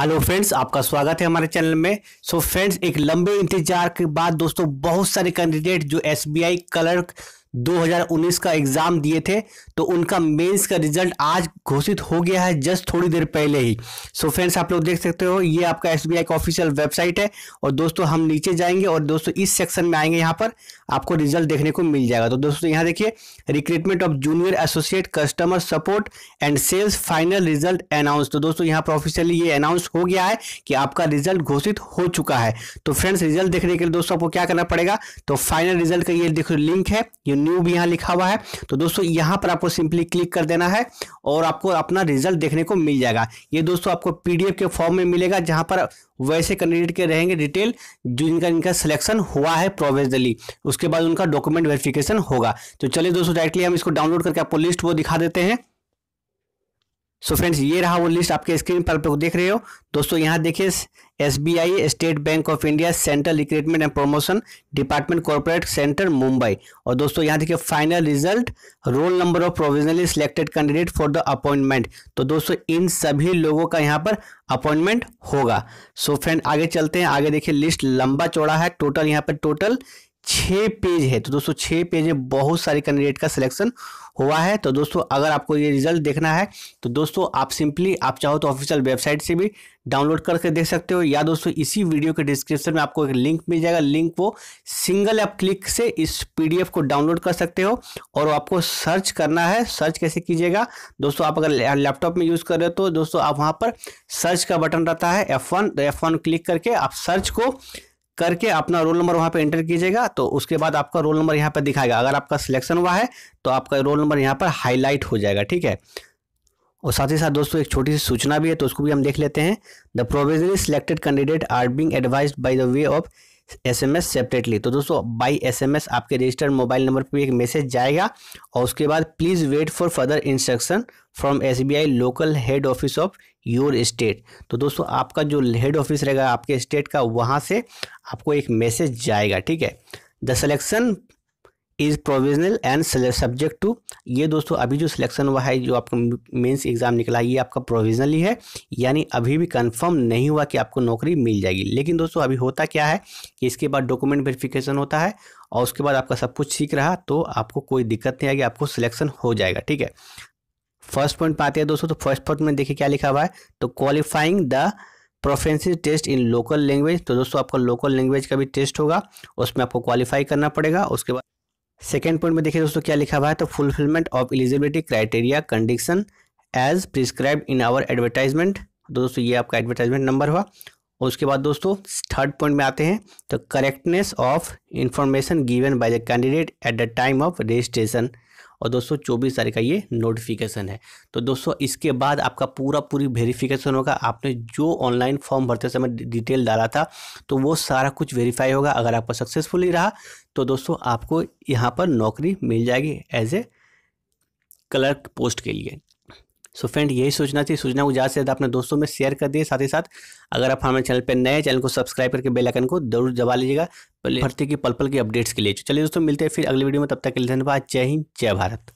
hello friends आपका स्वागत है हमारे चैनल में सो so फ्रेंड्स एक लंबे इंतजार के बाद दोस्तों बहुत सारे कैंडिडेट जो एसबीआई क्लर्क 2019 का एग्जाम दिए थे तो उनका मेंस का रिजल्ट आज घोषित हो गया है जस्ट थोड़ी देर पहले ही सो so फ्रेंड्स आप लोग देख सकते हो ये आपका एस का ऑफिशियल वेबसाइट है और दोस्तों हम नीचे जाएंगे और दोस्तों इस सेक्शन में आएंगे यहाँ पर आपको रिजल्ट देखने को मिल जाएगा तो दोस्तों यहाँ देखिए recruitment of junior associate customer support and sales final result announce तो दोस्तों यहाँ पर ऑफिशियली ये अनाउंस हो गया है कि आपका रिजल्ट घोषित हो चुका है तो फ्रेंड्स रिजल्ट देखने के लिए दोस्तों आपको क्या करना पड़ेगा तो फाइनल रिजल्ट का ये देखो लिंक है न्यू भी यहाँ लिखा हुआ है तो दोस्तों यहाँ पर आपको सिंपली क्लिक कर देना है और आपको अपना रिजल्ट देखने को मिल जाएगा ये दोस्तों आपको पीडीएफ के फॉर्म में मिलेगा जहाँ पर वैसे कैंडिडेट के रहेंगे डिटेल जो इनका इनका सिलेक्शन हुआ है प्रोविजनली उसके बाद उनका डॉक्यूमेंट वेरिफिकेशन होगा तो चलिए दोस्तों डायरेक्टली हम इसको डाउनलोड करके आपको लिस्ट वो दिखा देते हैं सो फ्रेंड्स ये रहा वो लिस्ट आपके स्क्रीन पर देख रहे हो दोस्तों यहाँ देखिए S B I State Bank of India central recruitment and promotion department corporate centre Mumbai और दोस्तों यहाँ देखिए final result roll number of provisionally selected candidate for the appointment तो दोस्तों इन सभी लोगों का यहाँ पर अपॉइंटमेंट होगा सो so फ्रेंड आगे चलते हैं आगे देखिए लिस्ट लंबा चौड़ा है टोटल यहाँ पर टोटल छः पेज है तो दोस्तों छः पेज में बहुत सारे कैंडिडेट का सिलेक्शन हुआ है तो दोस्तों अगर आपको ये रिजल्ट देखना है तो दोस्तों आप सिंपली आप चाहो तो ऑफिशियल वेबसाइट से भी डाउनलोड करके देख सकते हो या दोस्तों इसी वीडियो के डिस्क्रिप्शन में आपको एक लिंक मिल जाएगा लिंक वो सिंगल आप क्लिक से इस पीडीएफ को डाउनलोड कर सकते हो और आपको सर्च करना है सर्च कैसे कीजिएगा दोस्तों आप अगर लैपटॉप में यूज़ कर रहे हो तो दोस्तों आप वहाँ पर सर्च का बटन रहता है F one F one click करके आप सर्च को करके अपना रोल नंबर वहां पे एंटर कीजिएगा तो उसके बाद आपका रोल नंबर यहाँ पे दिखाएगा अगर आपका सिलेक्शन हुआ है तो आपका रोल नंबर यहाँ पर हाईलाइट हो जाएगा ठीक है और साथ ही साथ दोस्तों एक छोटी सी सूचना भी है तो उसको भी हम देख लेते हैं the provisionally selected candidate are being advise by the way of SMS separately तो दोस्तों बाई एसएमएस आपके रजिस्टर्ड मोबाइल नंबर पर एक मैसेज जाएगा और उसके बाद please wait for further instruction from SBI local head office of your state तो दोस्तों आपका जो हेड ऑफिस रहेगा आपके स्टेट का वहाँ से आपको एक मैसेज जाएगा ठीक है the selection is provisional and subject to ये दोस्तों अभी जो सिलेक्शन हुआ है जो आपका मेंस एग्ज़ाम निकला ये आपका प्रोविजनल ही है यानी अभी भी कंफर्म नहीं हुआ कि आपको नौकरी मिल जाएगी लेकिन दोस्तों अभी होता क्या है कि इसके बाद डॉक्यूमेंट वेरिफिकेशन होता है और उसके बाद आपका सब कुछ ठीक रहा तो आपको कोई दिक्कत नहीं आएगी आपको सिलेक्शन हो जाएगा ठीक है फर्स्ट पॉइंट पे आते हैं दोस्तों तो फर्स्ट पॉइंट में देखिए क्या लिखा हुआ है तो qualifying the proficiency test in local language तो दोस्तों आपका लोकल लैंग्वेज का भी टेस्ट होगा उसमें आपको क्वालिफाई करना पड़ेगा उसके बाद सेकेंड पॉइंट में देखिए दोस्तों क्या लिखा हुआ है तो fulfilment of eligibility criteria condition as prescribe in our advertisement दोस्तों ये आपका एडवर्टाइजमेंट नंबर हुआ और उसके बाद दोस्तों थर्ड पॉइंट में आते हैं तो correctness of information given by the candidate at the time of registration और दोस्तों चौबीस तारीख का ये नोटिफिकेशन है तो दोस्तों इसके बाद आपका पूरा पूरी वेरिफिकेशन होगा आपने जो ऑनलाइन फॉर्म भरते समय डिटेल डाला था तो वो सारा कुछ वेरीफाई होगा अगर आपका सक्सेसफुली रहा तो दोस्तों आपको यहाँ पर नौकरी मिल जाएगी एज ए क्लर्क पोस्ट के लिए सो फ्रेंड यही सूचना थी सूचना को ज़्यादा से ज़्यादा अपने दोस्तों में शेयर कर दिए साथ ही साथ अगर आप हमारे चैनल पर नए चैनल को सब्सक्राइब करके आइकन को जरूर दबा लीजिएगा भर्ती की पल पल की अपडेट्स के लिए चलिए दोस्तों मिलते हैं फिर अगले वीडियो में तब तक के लिए धन्यवाद जय हिंद जय भारत